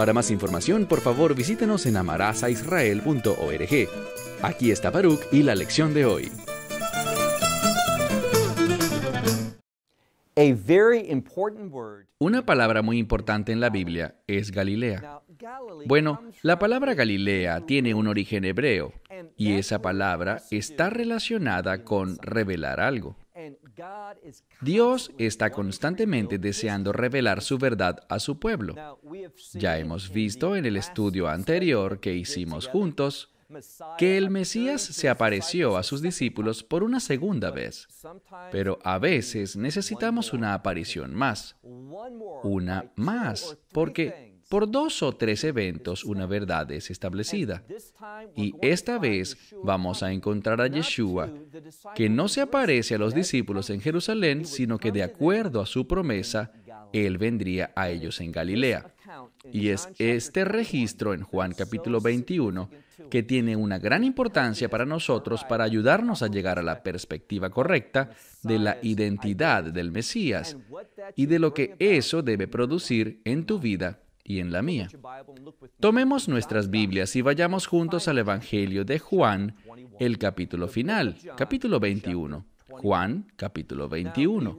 para más información, por favor, visítenos en amarazaisrael.org. Aquí está Baruch y la lección de hoy. Una palabra muy importante en la Biblia es Galilea. Bueno, la palabra Galilea tiene un origen hebreo y esa palabra está relacionada con revelar algo. Dios está constantemente deseando revelar su verdad a su pueblo. Ya hemos visto en el estudio anterior que hicimos juntos que el Mesías se apareció a sus discípulos por una segunda vez, pero a veces necesitamos una aparición más, una más, porque por dos o tres eventos una verdad es establecida. Y esta vez vamos a encontrar a Yeshua, que no se aparece a los discípulos en Jerusalén, sino que de acuerdo a su promesa, Él vendría a ellos en Galilea. Y es este registro en Juan capítulo 21 que tiene una gran importancia para nosotros para ayudarnos a llegar a la perspectiva correcta de la identidad del Mesías y de lo que eso debe producir en tu vida y en la mía. Tomemos nuestras Biblias y vayamos juntos al Evangelio de Juan, el capítulo final, capítulo 21. Juan, capítulo 21.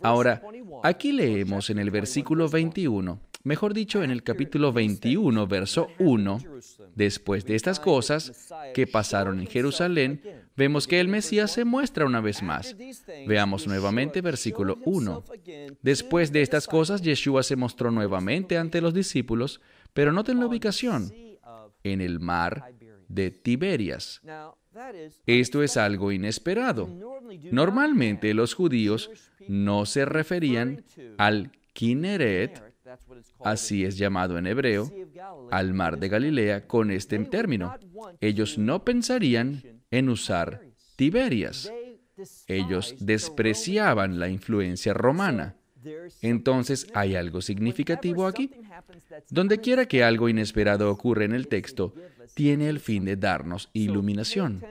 Ahora, aquí leemos en el versículo 21. Mejor dicho, en el capítulo 21, verso 1, después de estas cosas que pasaron en Jerusalén, vemos que el Mesías se muestra una vez más. Veamos nuevamente versículo 1. Después de estas cosas, Yeshua se mostró nuevamente ante los discípulos, pero noten la ubicación, en el mar de Tiberias. Esto es algo inesperado. Normalmente los judíos no se referían al Kineret, Así es llamado en hebreo al mar de Galilea con este término. Ellos no pensarían en usar Tiberias. Ellos despreciaban la influencia romana. Entonces, ¿hay algo significativo aquí? Donde quiera que algo inesperado ocurra en el texto, tiene el fin de darnos iluminación.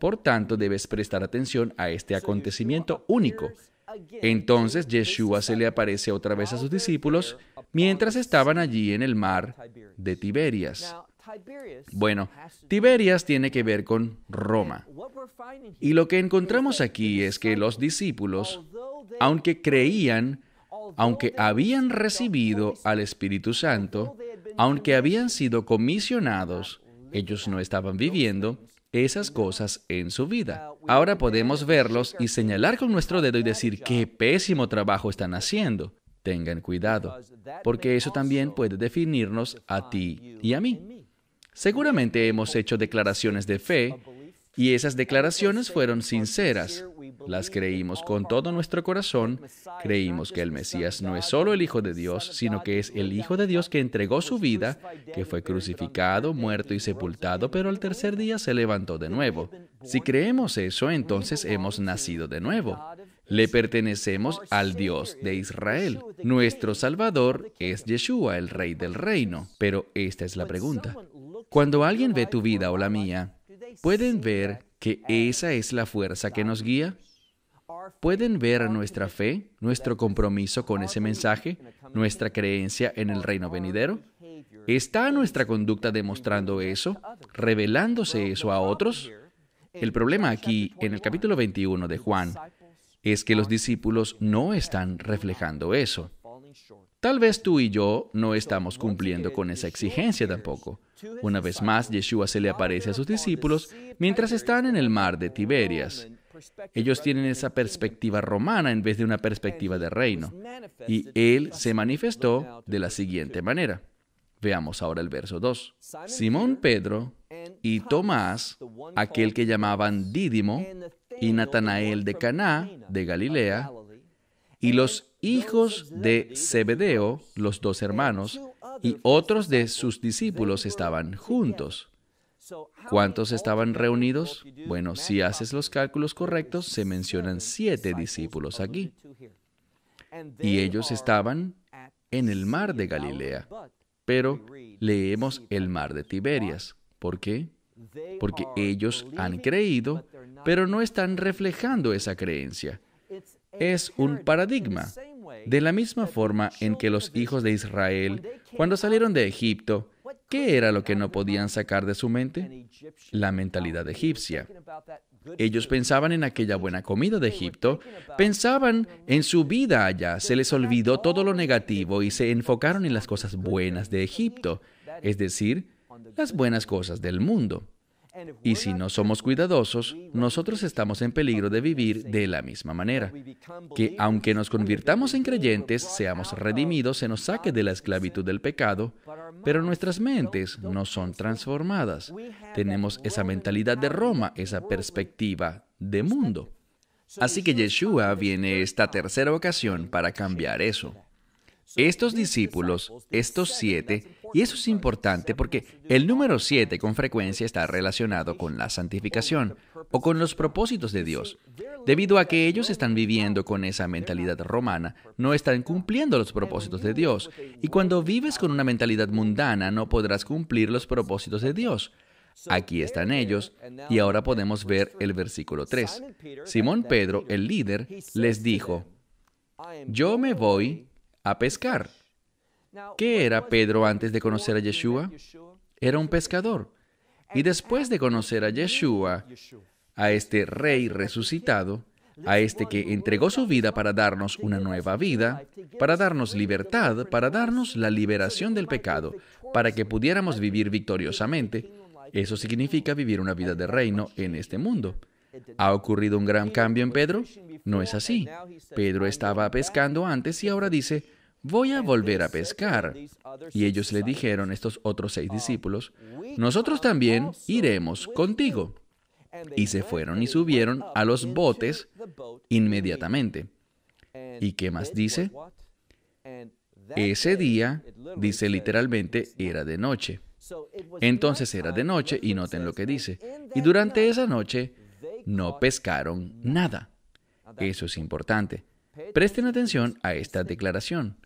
Por tanto, debes prestar atención a este acontecimiento único entonces Yeshua se le aparece otra vez a sus discípulos mientras estaban allí en el mar de Tiberias. Bueno, Tiberias tiene que ver con Roma. Y lo que encontramos aquí es que los discípulos, aunque creían, aunque habían recibido al Espíritu Santo, aunque habían sido comisionados, ellos no estaban viviendo esas cosas en su vida. Ahora podemos verlos y señalar con nuestro dedo y decir qué pésimo trabajo están haciendo. Tengan cuidado, porque eso también puede definirnos a ti y a mí. Seguramente hemos hecho declaraciones de fe y esas declaraciones fueron sinceras, las creímos con todo nuestro corazón, creímos que el Mesías no es solo el Hijo de Dios, sino que es el Hijo de Dios que entregó su vida, que fue crucificado, muerto y sepultado, pero al tercer día se levantó de nuevo. Si creemos eso, entonces hemos nacido de nuevo. Le pertenecemos al Dios de Israel. Nuestro Salvador es Yeshua, el Rey del Reino. Pero esta es la pregunta. Cuando alguien ve tu vida o la mía, ¿pueden ver que esa es la fuerza que nos guía? pueden ver nuestra fe, nuestro compromiso con ese mensaje, nuestra creencia en el reino venidero? ¿Está nuestra conducta demostrando eso, revelándose eso a otros? El problema aquí, en el capítulo 21 de Juan, es que los discípulos no están reflejando eso. Tal vez tú y yo no estamos cumpliendo con esa exigencia tampoco. Una vez más, Yeshua se le aparece a sus discípulos mientras están en el mar de Tiberias. Ellos tienen esa perspectiva romana en vez de una perspectiva de reino. Y Él se manifestó de la siguiente manera. Veamos ahora el verso 2. Simón Pedro y Tomás, aquel que llamaban Dídimo, y Natanael de Caná, de Galilea, y los hijos de Zebedeo, los dos hermanos, y otros de sus discípulos estaban juntos. ¿Cuántos estaban reunidos? Bueno, si haces los cálculos correctos, se mencionan siete discípulos aquí. Y ellos estaban en el mar de Galilea. Pero leemos el mar de Tiberias. ¿Por qué? Porque ellos han creído, pero no están reflejando esa creencia. Es un paradigma. De la misma forma en que los hijos de Israel, cuando salieron de Egipto, ¿Qué era lo que no podían sacar de su mente? La mentalidad egipcia. Ellos pensaban en aquella buena comida de Egipto, pensaban en su vida allá, se les olvidó todo lo negativo y se enfocaron en las cosas buenas de Egipto, es decir, las buenas cosas del mundo. Y si no somos cuidadosos, nosotros estamos en peligro de vivir de la misma manera. Que aunque nos convirtamos en creyentes, seamos redimidos, se nos saque de la esclavitud del pecado, pero nuestras mentes no son transformadas. Tenemos esa mentalidad de Roma, esa perspectiva de mundo. Así que Yeshua viene esta tercera ocasión para cambiar eso. Estos discípulos, estos siete, y eso es importante porque el número siete con frecuencia está relacionado con la santificación o con los propósitos de Dios. Debido a que ellos están viviendo con esa mentalidad romana, no están cumpliendo los propósitos de Dios. Y cuando vives con una mentalidad mundana, no podrás cumplir los propósitos de Dios. Aquí están ellos, y ahora podemos ver el versículo 3. Simón Pedro, el líder, les dijo, Yo me voy a pescar. ¿Qué era Pedro antes de conocer a Yeshua? Era un pescador. Y después de conocer a Yeshua, a este rey resucitado, a este que entregó su vida para darnos una nueva vida, para darnos libertad, para darnos la liberación del pecado, para que pudiéramos vivir victoriosamente. Eso significa vivir una vida de reino en este mundo. ¿Ha ocurrido un gran cambio en Pedro? No es así. Pedro estaba pescando antes y ahora dice, voy a volver a pescar. Y ellos le dijeron, estos otros seis discípulos, nosotros también iremos contigo. Y se fueron y subieron a los botes inmediatamente. ¿Y qué más dice? Ese día, dice literalmente, era de noche. Entonces era de noche y noten lo que dice. Y durante esa noche no pescaron nada. Eso es importante. Presten atención a esta declaración.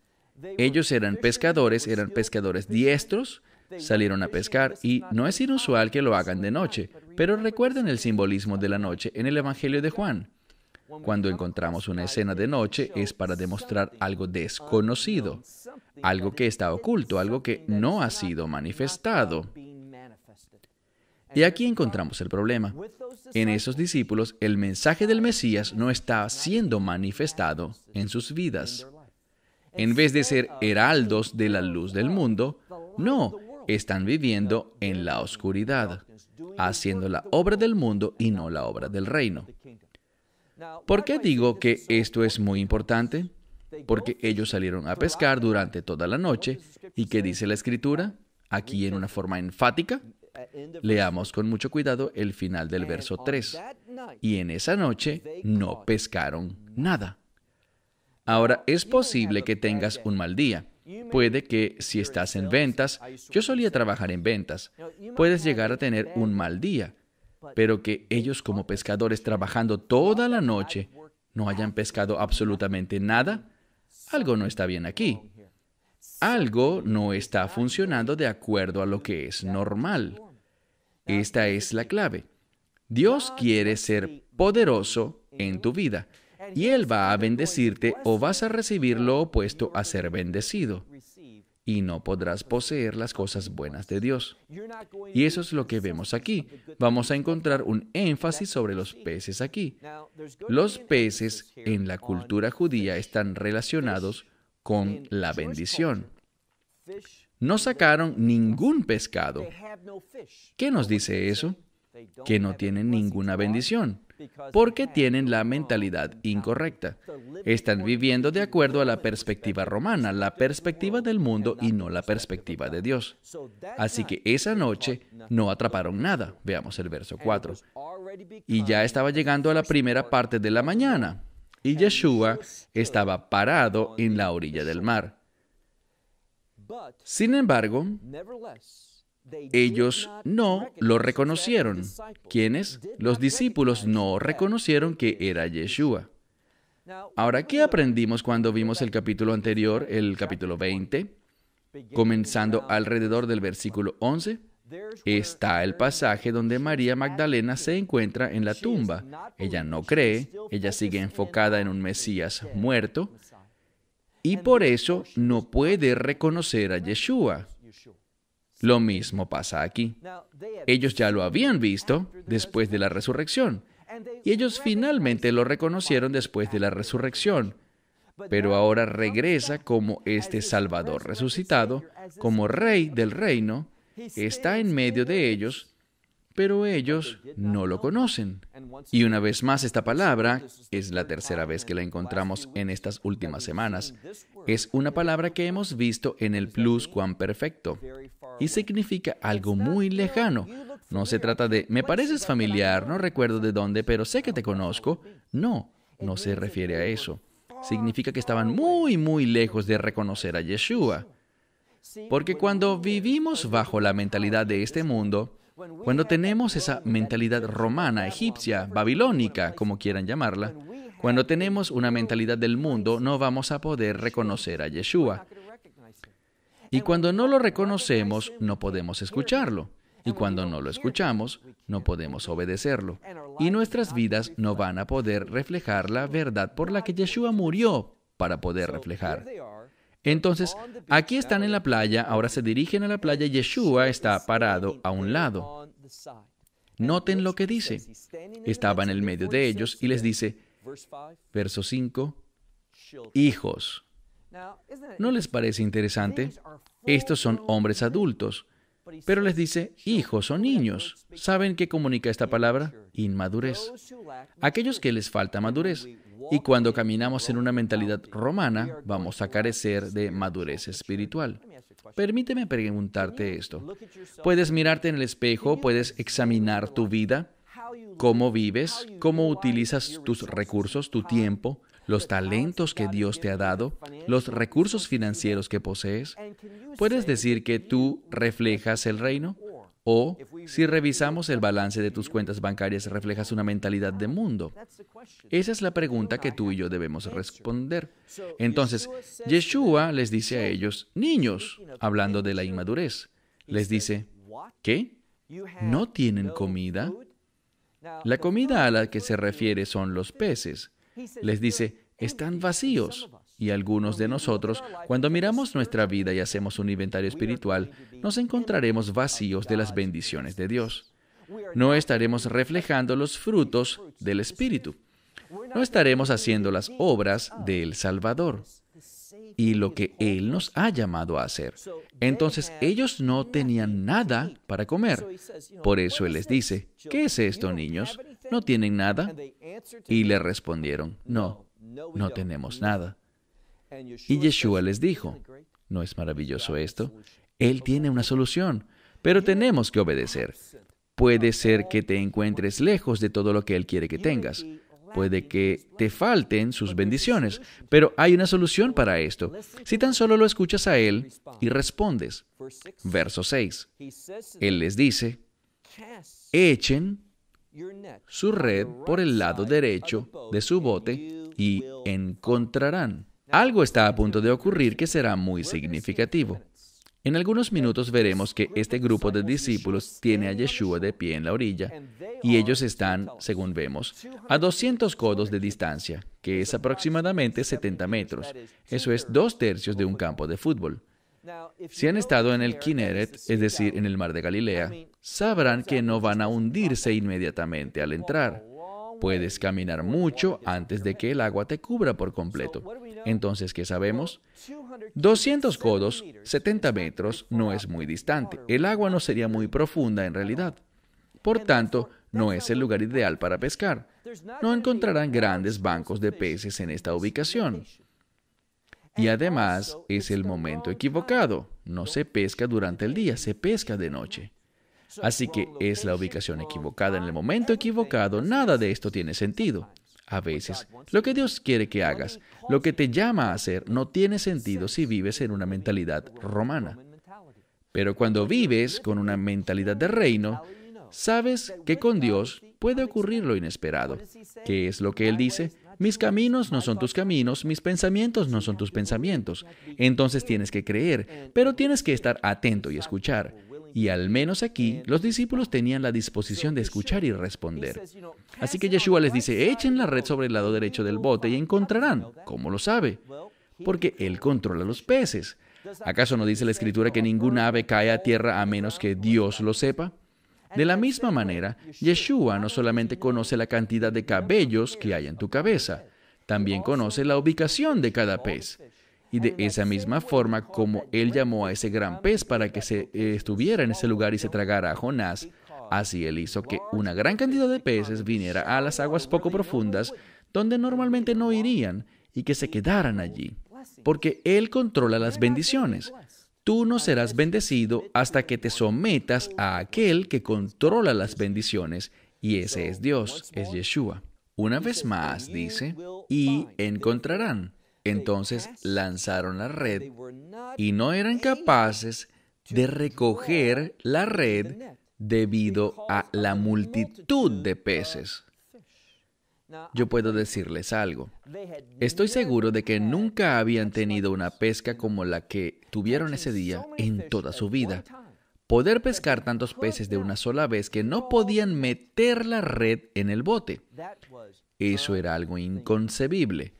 Ellos eran pescadores, eran pescadores diestros, salieron a pescar y no es inusual que lo hagan de noche, pero recuerden el simbolismo de la noche en el Evangelio de Juan. Cuando encontramos una escena de noche es para demostrar algo desconocido, algo que está oculto, algo que no ha sido manifestado. Y aquí encontramos el problema. En esos discípulos el mensaje del Mesías no está siendo manifestado en sus vidas. En vez de ser heraldos de la luz del mundo, no, están viviendo en la oscuridad, haciendo la obra del mundo y no la obra del reino. ¿Por qué digo que esto es muy importante? Porque ellos salieron a pescar durante toda la noche y ¿qué dice la escritura? Aquí en una forma enfática, Leamos con mucho cuidado el final del verso 3. Y en esa noche no pescaron nada. Ahora, es posible que tengas un mal día. Puede que si estás en ventas, yo solía trabajar en ventas, puedes llegar a tener un mal día, pero que ellos como pescadores trabajando toda la noche no hayan pescado absolutamente nada, algo no está bien aquí. Algo no está funcionando de acuerdo a lo que es normal. Esta es la clave. Dios quiere ser poderoso en tu vida y Él va a bendecirte o vas a recibir lo opuesto a ser bendecido y no podrás poseer las cosas buenas de Dios. Y eso es lo que vemos aquí. Vamos a encontrar un énfasis sobre los peces aquí. Los peces en la cultura judía están relacionados con la bendición. No sacaron ningún pescado. ¿Qué nos dice eso? Que no tienen ninguna bendición porque tienen la mentalidad incorrecta. Están viviendo de acuerdo a la perspectiva romana, la perspectiva del mundo y no la perspectiva de Dios. Así que esa noche no atraparon nada. Veamos el verso 4. Y ya estaba llegando a la primera parte de la mañana, y Yeshua estaba parado en la orilla del mar. Sin embargo, ellos no lo reconocieron. ¿Quiénes? Los discípulos no reconocieron que era Yeshua. Ahora, ¿qué aprendimos cuando vimos el capítulo anterior, el capítulo 20, comenzando alrededor del versículo 11? Está el pasaje donde María Magdalena se encuentra en la tumba. Ella no cree, ella sigue enfocada en un Mesías muerto y por eso no puede reconocer a Yeshua. Lo mismo pasa aquí. Ellos ya lo habían visto después de la resurrección. Y ellos finalmente lo reconocieron después de la resurrección. Pero ahora regresa como este Salvador resucitado, como Rey del reino, está en medio de ellos pero ellos no lo conocen. Y una vez más esta palabra, es la tercera vez que la encontramos en estas últimas semanas, es una palabra que hemos visto en el plus cuán perfecto y significa algo muy lejano. No se trata de, me pareces familiar, no recuerdo de dónde, pero sé que te conozco. No, no se refiere a eso. Significa que estaban muy, muy lejos de reconocer a Yeshua. Porque cuando vivimos bajo la mentalidad de este mundo, cuando tenemos esa mentalidad romana, egipcia, babilónica, como quieran llamarla, cuando tenemos una mentalidad del mundo, no vamos a poder reconocer a Yeshua. Y cuando no lo reconocemos, no podemos escucharlo. Y cuando no lo escuchamos, no podemos obedecerlo. Y nuestras vidas no van a poder reflejar la verdad por la que Yeshua murió para poder reflejar. Entonces, aquí están en la playa, ahora se dirigen a la playa, Yeshua está parado a un lado. Noten lo que dice. Estaba en el medio de ellos y les dice, verso 5, hijos. ¿No les parece interesante? Estos son hombres adultos. Pero les dice, hijos o niños, ¿saben qué comunica esta palabra? Inmadurez. Aquellos que les falta madurez. Y cuando caminamos en una mentalidad romana, vamos a carecer de madurez espiritual. Permíteme preguntarte esto. ¿Puedes mirarte en el espejo? ¿Puedes examinar tu vida? ¿Cómo vives? ¿Cómo utilizas tus recursos, tu tiempo? los talentos que Dios te ha dado, los recursos financieros que posees, ¿Puedes decir que tú reflejas el reino? O si revisamos el balance de tus cuentas bancarias, reflejas una mentalidad de mundo. Esa es la pregunta que tú y yo debemos responder. Entonces, Yeshua les dice a ellos, niños, hablando de la inmadurez, les dice, ¿qué? ¿No tienen comida? La comida a la que se refiere son los peces. Les dice, están vacíos. Y algunos de nosotros, cuando miramos nuestra vida y hacemos un inventario espiritual, nos encontraremos vacíos de las bendiciones de Dios. No estaremos reflejando los frutos del Espíritu. No estaremos haciendo las obras del Salvador y lo que Él nos ha llamado a hacer. Entonces ellos no tenían nada para comer. Por eso Él les dice, ¿qué es esto, niños? ¿No tienen nada? Y le respondieron, no, no tenemos nada. Y Yeshua les dijo, ¿no es maravilloso esto? Él tiene una solución, pero tenemos que obedecer. Puede ser que te encuentres lejos de todo lo que Él quiere que tengas. Puede que te falten sus bendiciones, pero hay una solución para esto. Si tan solo lo escuchas a Él y respondes. Verso 6. Él les dice, echen su red por el lado derecho de su bote y encontrarán. Algo está a punto de ocurrir que será muy significativo. En algunos minutos veremos que este grupo de discípulos tiene a Yeshua de pie en la orilla y ellos están, según vemos, a 200 codos de distancia, que es aproximadamente 70 metros. Eso es dos tercios de un campo de fútbol. Si han estado en el Kinneret, es decir, en el mar de Galilea, sabrán que no van a hundirse inmediatamente al entrar. Puedes caminar mucho antes de que el agua te cubra por completo. Entonces, ¿qué sabemos? 200 codos, 70 metros, no es muy distante. El agua no sería muy profunda en realidad. Por tanto, no es el lugar ideal para pescar. No encontrarán grandes bancos de peces en esta ubicación. Y además es el momento equivocado. No se pesca durante el día, se pesca de noche. Así que es la ubicación equivocada en el momento equivocado. Nada de esto tiene sentido a veces. Lo que Dios quiere que hagas, lo que te llama a hacer, no tiene sentido si vives en una mentalidad romana. Pero cuando vives con una mentalidad de reino, sabes que con Dios puede ocurrir lo inesperado. ¿Qué es lo que Él dice? Mis caminos no son tus caminos, mis pensamientos no son tus pensamientos. Entonces tienes que creer, pero tienes que estar atento y escuchar. Y al menos aquí los discípulos tenían la disposición de escuchar y responder. Así que Yeshua les dice, echen la red sobre el lado derecho del bote y encontrarán. ¿Cómo lo sabe? Porque Él controla los peces. ¿Acaso no dice la escritura que ninguna ave cae a tierra a menos que Dios lo sepa? De la misma manera, Yeshua no solamente conoce la cantidad de cabellos que hay en tu cabeza, también conoce la ubicación de cada pez y de esa misma forma como él llamó a ese gran pez para que se eh, estuviera en ese lugar y se tragara a Jonás, así él hizo que una gran cantidad de peces viniera a las aguas poco profundas donde normalmente no irían y que se quedaran allí, porque él controla las bendiciones. Tú no serás bendecido hasta que te sometas a aquel que controla las bendiciones, y ese es Dios, es Yeshua. Una vez más dice, y encontrarán. Entonces lanzaron la red y no eran capaces de recoger la red debido a la multitud de peces. Yo puedo decirles algo. Estoy seguro de que nunca habían tenido una pesca como la que tuvieron ese día en toda su vida. Poder pescar tantos peces de una sola vez que no podían meter la red en el bote. Eso era algo inconcebible.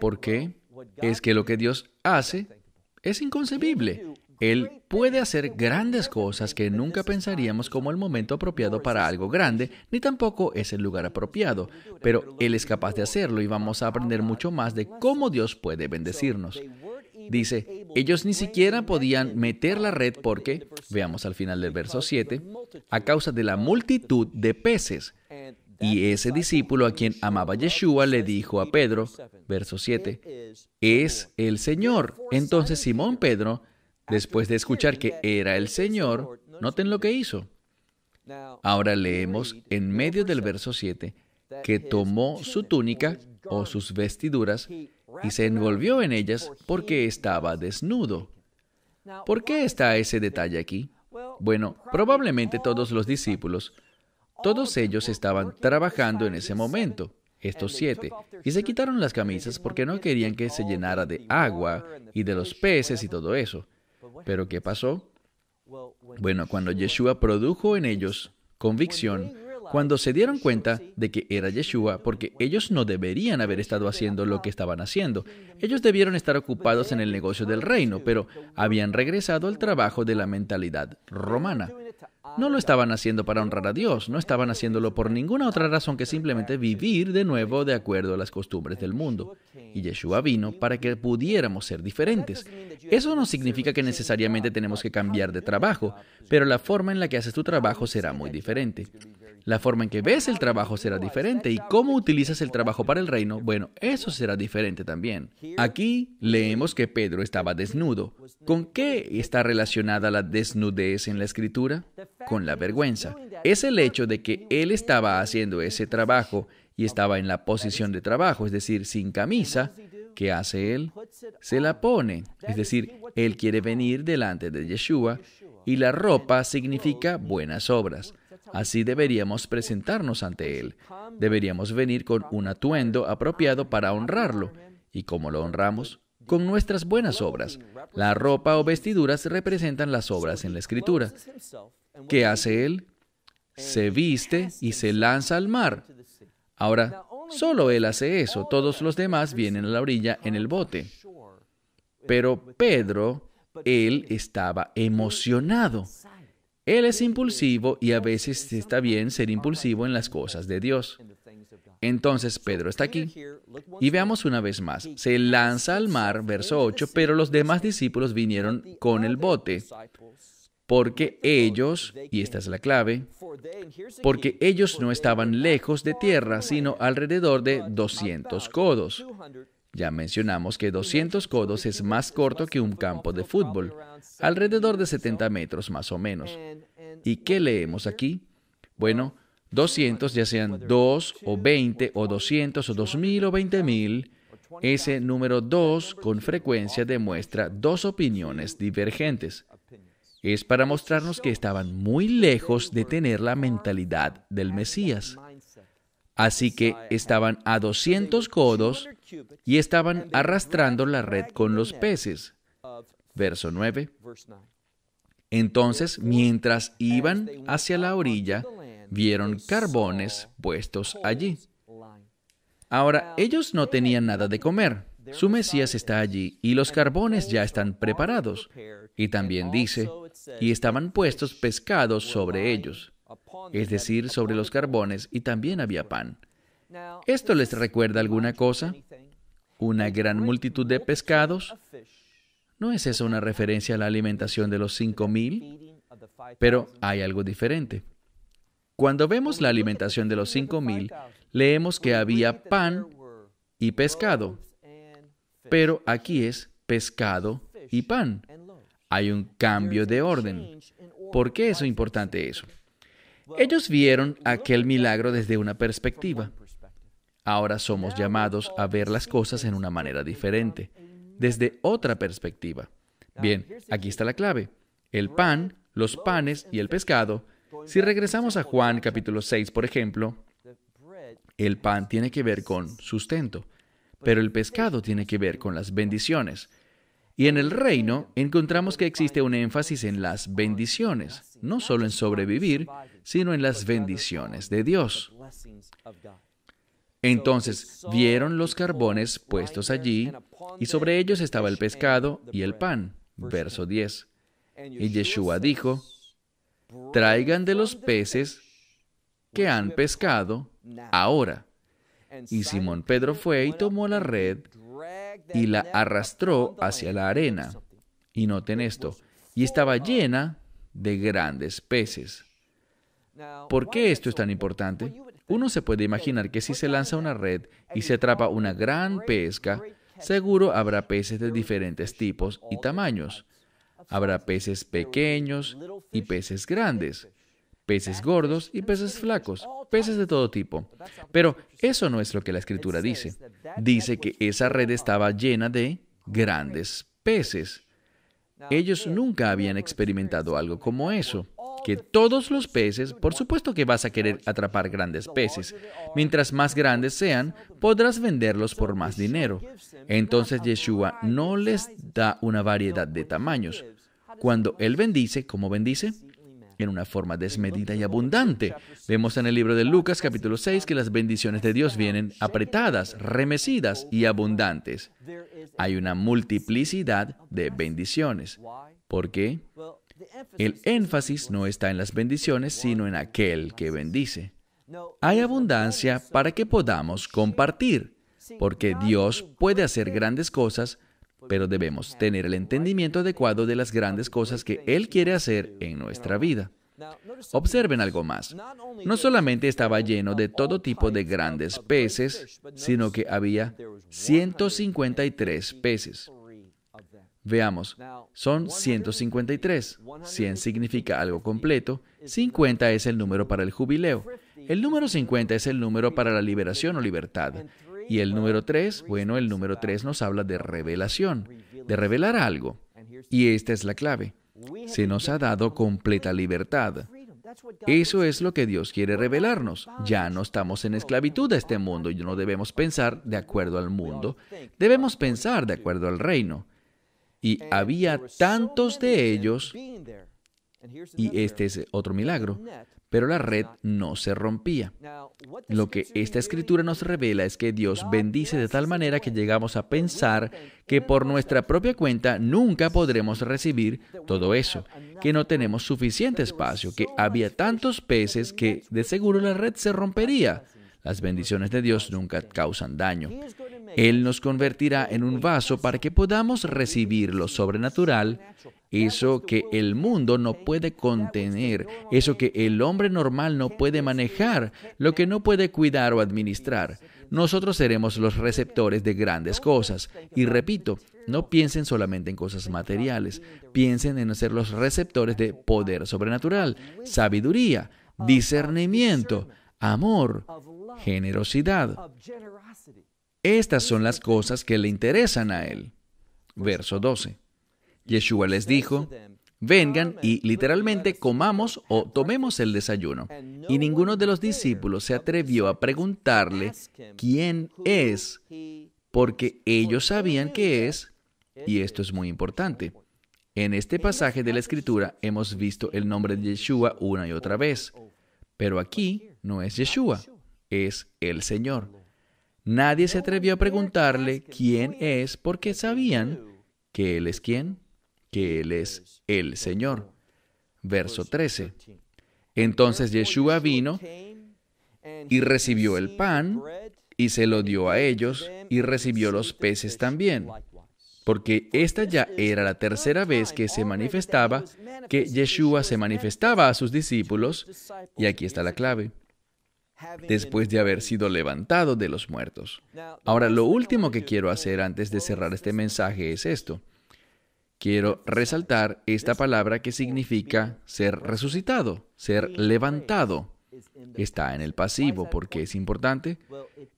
¿Por qué? Es que lo que Dios hace es inconcebible. Él puede hacer grandes cosas que nunca pensaríamos como el momento apropiado para algo grande, ni tampoco es el lugar apropiado, pero Él es capaz de hacerlo y vamos a aprender mucho más de cómo Dios puede bendecirnos. Dice, ellos ni siquiera podían meter la red porque, veamos al final del verso 7, a causa de la multitud de peces. Y ese discípulo a quien amaba Yeshua le dijo a Pedro, verso 7, es el Señor. Entonces Simón Pedro, después de escuchar que era el Señor, noten lo que hizo. Ahora leemos en medio del verso 7 que tomó su túnica o sus vestiduras y se envolvió en ellas porque estaba desnudo. ¿Por qué está ese detalle aquí? Bueno, probablemente todos los discípulos todos ellos estaban trabajando en ese momento, estos siete, y se quitaron las camisas porque no querían que se llenara de agua y de los peces y todo eso. Pero ¿qué pasó? Bueno, cuando Yeshua produjo en ellos convicción, cuando se dieron cuenta de que era Yeshua, porque ellos no deberían haber estado haciendo lo que estaban haciendo. Ellos debieron estar ocupados en el negocio del reino, pero habían regresado al trabajo de la mentalidad romana. No lo estaban haciendo para honrar a Dios, no estaban haciéndolo por ninguna otra razón que simplemente vivir de nuevo de acuerdo a las costumbres del mundo. Y Yeshua vino para que pudiéramos ser diferentes. Eso no significa que necesariamente tenemos que cambiar de trabajo, pero la forma en la que haces tu trabajo será muy diferente. La forma en que ves el trabajo será diferente y cómo utilizas el trabajo para el reino, bueno, eso será diferente también. Aquí leemos que Pedro estaba desnudo. ¿Con qué está relacionada la desnudez en la escritura? Con la vergüenza. Es el hecho de que él estaba haciendo ese trabajo y estaba en la posición de trabajo, es decir, sin camisa, ¿qué hace él? Se la pone, es decir, él quiere venir delante de Yeshua y la ropa significa buenas obras. Así deberíamos presentarnos ante Él. Deberíamos venir con un atuendo apropiado para honrarlo. ¿Y cómo lo honramos? Con nuestras buenas obras. La ropa o vestiduras representan las obras en la Escritura. ¿Qué hace Él? Se viste y se lanza al mar. Ahora, solo Él hace eso. Todos los demás vienen a la orilla en el bote. Pero Pedro, él estaba emocionado. Él es impulsivo y a veces está bien ser impulsivo en las cosas de Dios. Entonces Pedro está aquí. Y veamos una vez más, se lanza al mar, verso 8, pero los demás discípulos vinieron con el bote, porque ellos, y esta es la clave, porque ellos no estaban lejos de tierra, sino alrededor de 200 codos. Ya mencionamos que 200 codos es más corto que un campo de fútbol, alrededor de 70 metros más o menos. ¿Y qué leemos aquí? Bueno, 200, ya sean 2 o 20 o 200 o 2000 o 20000, ese número 2 con frecuencia demuestra dos opiniones divergentes. Es para mostrarnos que estaban muy lejos de tener la mentalidad del Mesías. Así que estaban a 200 codos y estaban arrastrando la red con los peces. Verso 9. Entonces, mientras iban hacia la orilla, vieron carbones puestos allí. Ahora, ellos no tenían nada de comer. Su Mesías está allí y los carbones ya están preparados. Y también dice, y estaban puestos pescados sobre ellos, es decir, sobre los carbones, y también había pan. ¿Esto les recuerda alguna cosa? una gran multitud de pescados. ¿No es eso una referencia a la alimentación de los 5,000? Pero hay algo diferente. Cuando vemos la alimentación de los 5,000, leemos que había pan y pescado. Pero aquí es pescado y pan. Hay un cambio de orden. ¿Por qué es importante eso? Ellos vieron aquel milagro desde una perspectiva. Ahora somos llamados a ver las cosas en una manera diferente, desde otra perspectiva. Bien, aquí está la clave. El pan, los panes y el pescado. Si regresamos a Juan capítulo 6, por ejemplo, el pan tiene que ver con sustento, pero el pescado tiene que ver con las bendiciones. Y en el reino encontramos que existe un énfasis en las bendiciones, no solo en sobrevivir, sino en las bendiciones de Dios. Entonces vieron los carbones puestos allí, y sobre ellos estaba el pescado y el pan. Verso 10. Y Yeshua dijo, traigan de los peces que han pescado ahora. Y Simón Pedro fue y tomó la red y la arrastró hacia la arena. Y noten esto, y estaba llena de grandes peces. ¿Por qué esto es tan importante? Uno se puede imaginar que si se lanza una red y se atrapa una gran pesca, seguro habrá peces de diferentes tipos y tamaños. Habrá peces pequeños y peces grandes, peces gordos y peces flacos, peces de todo tipo. Pero eso no es lo que la escritura dice. Dice que esa red estaba llena de grandes peces. Ellos nunca habían experimentado algo como eso que todos los peces, por supuesto que vas a querer atrapar grandes peces. Mientras más grandes sean, podrás venderlos por más dinero. Entonces Yeshua no les da una variedad de tamaños. Cuando Él bendice, ¿cómo bendice? en una forma desmedida y abundante. Vemos en el libro de Lucas capítulo 6 que las bendiciones de Dios vienen apretadas, remecidas y abundantes. Hay una multiplicidad de bendiciones. ¿Por qué? El énfasis no está en las bendiciones, sino en aquel que bendice. Hay abundancia para que podamos compartir, porque Dios puede hacer grandes cosas, pero debemos tener el entendimiento adecuado de las grandes cosas que Él quiere hacer en nuestra vida. Observen algo más. No solamente estaba lleno de todo tipo de grandes peces, sino que había 153 peces. Veamos, son 153. 100 significa algo completo, 50 es el número para el jubileo, el número 50 es el número para la liberación o libertad. Y el número 3, bueno, el número 3 nos habla de revelación, de revelar algo. Y esta es la clave. Se nos ha dado completa libertad. Eso es lo que Dios quiere revelarnos. Ya no estamos en esclavitud a este mundo y no debemos pensar de acuerdo al mundo, debemos pensar de acuerdo al reino y había tantos de ellos, y este es otro milagro, pero la red no se rompía. Lo que esta escritura nos revela es que Dios bendice de tal manera que llegamos a pensar que por nuestra propia cuenta nunca podremos recibir todo eso, que no tenemos suficiente espacio, que había tantos peces que de seguro la red se rompería. Las bendiciones de Dios nunca causan daño. Él nos convertirá en un vaso para que podamos recibir lo sobrenatural, eso que el mundo no puede contener, eso que el hombre normal no puede manejar, lo que no puede cuidar o administrar. Nosotros seremos los receptores de grandes cosas. Y repito, no piensen solamente en cosas materiales, piensen en ser los receptores de poder sobrenatural, sabiduría, discernimiento, amor, generosidad, estas son las cosas que le interesan a él. Verso 12. Yeshua les dijo, vengan y literalmente comamos o tomemos el desayuno. Y ninguno de los discípulos se atrevió a preguntarle quién es, porque ellos sabían que es, y esto es muy importante. En este pasaje de la escritura hemos visto el nombre de Yeshua una y otra vez, pero aquí no es Yeshua, es el Señor. Nadie se atrevió a preguntarle quién es porque sabían que Él es quién, que Él es el Señor. Verso 13. Entonces Yeshua vino y recibió el pan y se lo dio a ellos y recibió los peces también. Porque esta ya era la tercera vez que se manifestaba, que Yeshua se manifestaba a sus discípulos, y aquí está la clave después de haber sido levantado de los muertos. Ahora, lo último que quiero hacer antes de cerrar este mensaje es esto. Quiero resaltar esta palabra que significa ser resucitado, ser levantado. Está en el pasivo porque es importante.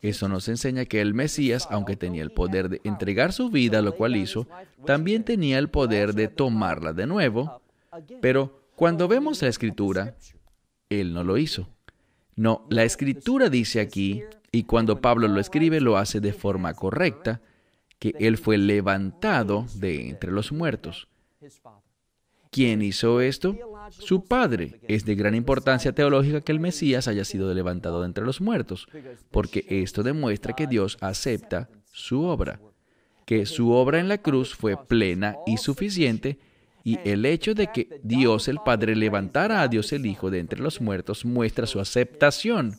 Eso nos enseña que el Mesías, aunque tenía el poder de entregar su vida, lo cual hizo, también tenía el poder de tomarla de nuevo. Pero cuando vemos la escritura, Él no lo hizo. No, la escritura dice aquí, y cuando Pablo lo escribe lo hace de forma correcta, que él fue levantado de entre los muertos. ¿Quién hizo esto? Su padre. Es de gran importancia teológica que el Mesías haya sido levantado de entre los muertos, porque esto demuestra que Dios acepta su obra, que su obra en la cruz fue plena y suficiente y el hecho de que Dios el Padre levantara a Dios el Hijo de entre los muertos muestra su aceptación,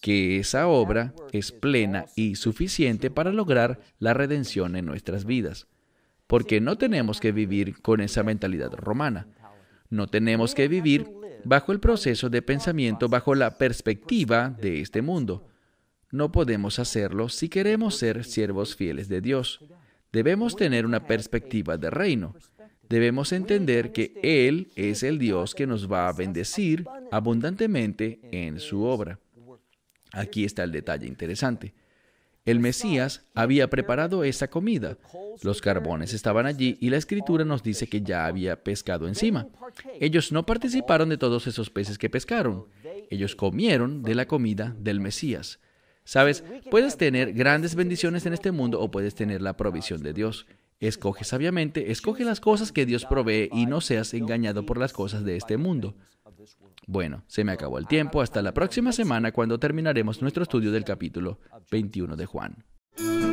que esa obra es plena y suficiente para lograr la redención en nuestras vidas. Porque no tenemos que vivir con esa mentalidad romana. No tenemos que vivir bajo el proceso de pensamiento bajo la perspectiva de este mundo. No podemos hacerlo si queremos ser siervos fieles de Dios. Debemos tener una perspectiva de reino. Debemos entender que Él es el Dios que nos va a bendecir abundantemente en su obra. Aquí está el detalle interesante. El Mesías había preparado esa comida. Los carbones estaban allí y la escritura nos dice que ya había pescado encima. Ellos no participaron de todos esos peces que pescaron. Ellos comieron de la comida del Mesías. Sabes, puedes tener grandes bendiciones en este mundo o puedes tener la provisión de Dios. Escoge sabiamente, escoge las cosas que Dios provee y no seas engañado por las cosas de este mundo. Bueno, se me acabó el tiempo. Hasta la próxima semana cuando terminaremos nuestro estudio del capítulo 21 de Juan.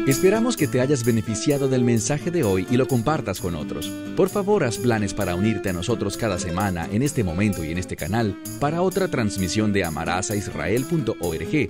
Esperamos que te hayas beneficiado del mensaje de hoy y lo compartas con otros. Por favor, haz planes para unirte a nosotros cada semana en este momento y en este canal para otra transmisión de amarazaisrael.org